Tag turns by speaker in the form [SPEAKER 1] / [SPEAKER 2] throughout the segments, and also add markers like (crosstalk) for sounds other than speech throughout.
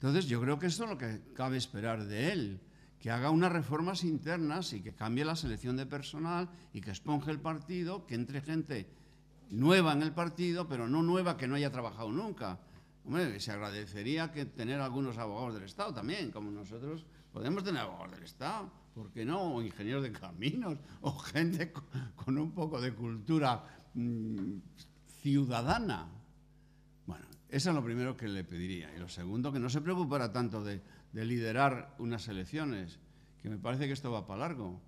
[SPEAKER 1] Entonces yo creo que eso es lo que cabe esperar de él, que haga unas reformas internas y que cambie la selección de personal y que esponje el partido, que entre gente nueva en el partido, pero no nueva que no haya trabajado nunca. Hombre, se agradecería que tener algunos abogados del Estado también, como nosotros podemos tener abogados del Estado, ¿por qué no? O ingenieros de caminos, o gente con, un poco de cultura mm, ciudadana, eso es lo primero que le pediría. Y lo segundo, que no se preocupara tanto de, liderar unas elecciones, que me parece que esto va para largo,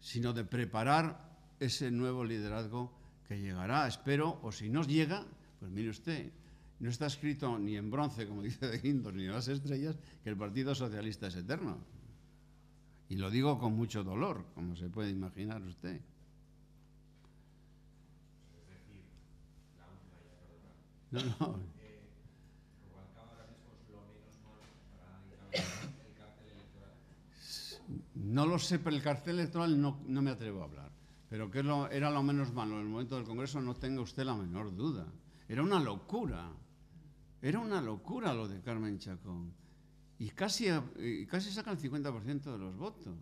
[SPEAKER 1] sino de preparar ese nuevo liderazgo que llegará, espero, o si no llega, pues mire usted, no está escrito ni en bronce, como (laughs) dice De Guindos, ni en las estrellas, que el Partido Socialista es eterno. Y lo digo con mucho dolor, como se puede imaginar usted. No, no. No lo sé, pero el cartel electoral no, me atrevo a hablar. Pero que era lo menos malo en el momento del Congreso, no tenga usted la menor duda. Era una locura. Era una locura lo de Carmen Chacón. Y casi, casi saca el 50% de los votos.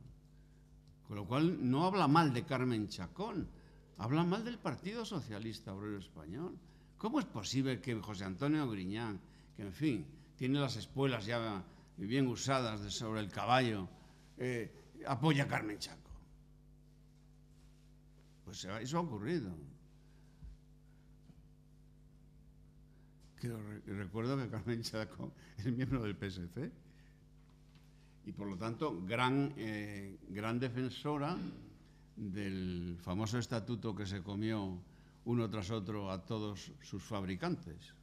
[SPEAKER 1] Con lo cual no habla mal de Carmen Chacón, habla mal del Partido Socialista Obrero Español. ¿Cómo es posible que José Antonio Griñán, que en fin, tiene las espuelas ya bien usadas de sobre el caballo, eh, apoya a Carmen Chaco. Pues eso ha ocurrido. recuerdo que Carmen Chaco (laughs) es miembro del PSC y por lo tanto eh, gran defensora del famoso estatuto que se comió uno tras otro a todos sus fabricantes.